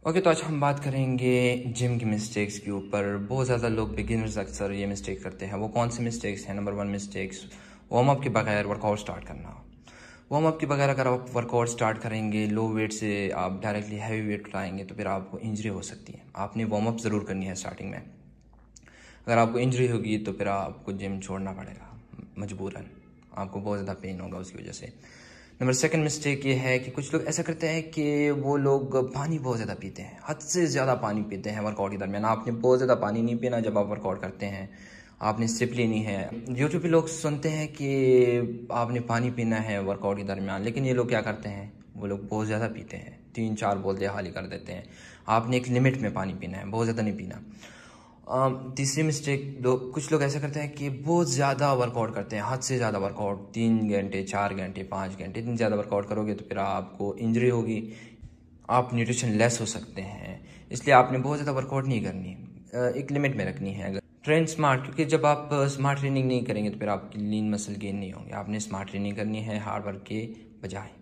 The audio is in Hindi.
ओके okay, तो आज हम बात करेंगे जिम की मिस्टेक्स के ऊपर बहुत ज़्यादा लोग बिगिनर्स अक्सर ये मिस्टेक करते हैं वो कौन सी मिस्टेक्स हैं number one mistakes warm up के बगैर वर्कआउट स्टार्ट करना वार्म अप के बगैर अगर आप वर्कआउट स्टार्ट करेंगे लो वेट से आप डायरेक्टली हैवी वेट लाएंगे तो फिर आपको इंजरी हो सकती है आपने वार्म अप ज़रूर करनी है स्टार्टिंग में अगर आपको इंजरी होगी तो फिर आपको जिम छोड़ना पड़ेगा मजबूरन आपको बहुत ज़्यादा पेन होगा उसकी वजह से नंबर सेकंड मिस्टेक ये है कि कुछ लोग ऐसा करते हैं कि वो लोग पानी बहुत ज़्यादा पीते हैं हद से ज़्यादा पानी पीते हैं वर्कआउट के दरमियान आपने बहुत ज़्यादा पानी नहीं पीना जब आप वर्कआउट करते हैं आपने सिप लेनी है यूट्यूब पे लोग सुनते हैं कि आपने पानी पीना है वर्कआउट के दरमियान लेकिन ये लोग क्या करते हैं वो लोग बहुत ज़्यादा पीते हैं तीन चार बोलते हाली कर देते हैं आपने एक लिमिट में पानी पीना है बहुत ज़्यादा नहीं पीना Um, तीसरी मिस्टेक दो कुछ लोग ऐसा करते हैं कि बहुत ज़्यादा वर्कआउट करते हैं हद से ज़्यादा वर्कआउट तीन घंटे चार घंटे पाँच घंटे इतनी ज़्यादा वर्कआउट करोगे तो फिर आपको इंजरी होगी आप न्यूट्रिशन लेस हो सकते हैं इसलिए आपने बहुत ज़्यादा वर्कआउट नहीं करनी uh, एक लिमिट में रखनी है अगर ट्रेन स्मार्ट क्योंकि जब आप स्मार्ट uh, ट्रेनिंग नहीं करेंगे तो फिर आपकी लीन मसल गेन नहीं होंगे आपने स्मार्ट ट्रेनिंग करनी है हार्ड वर्क के बजाय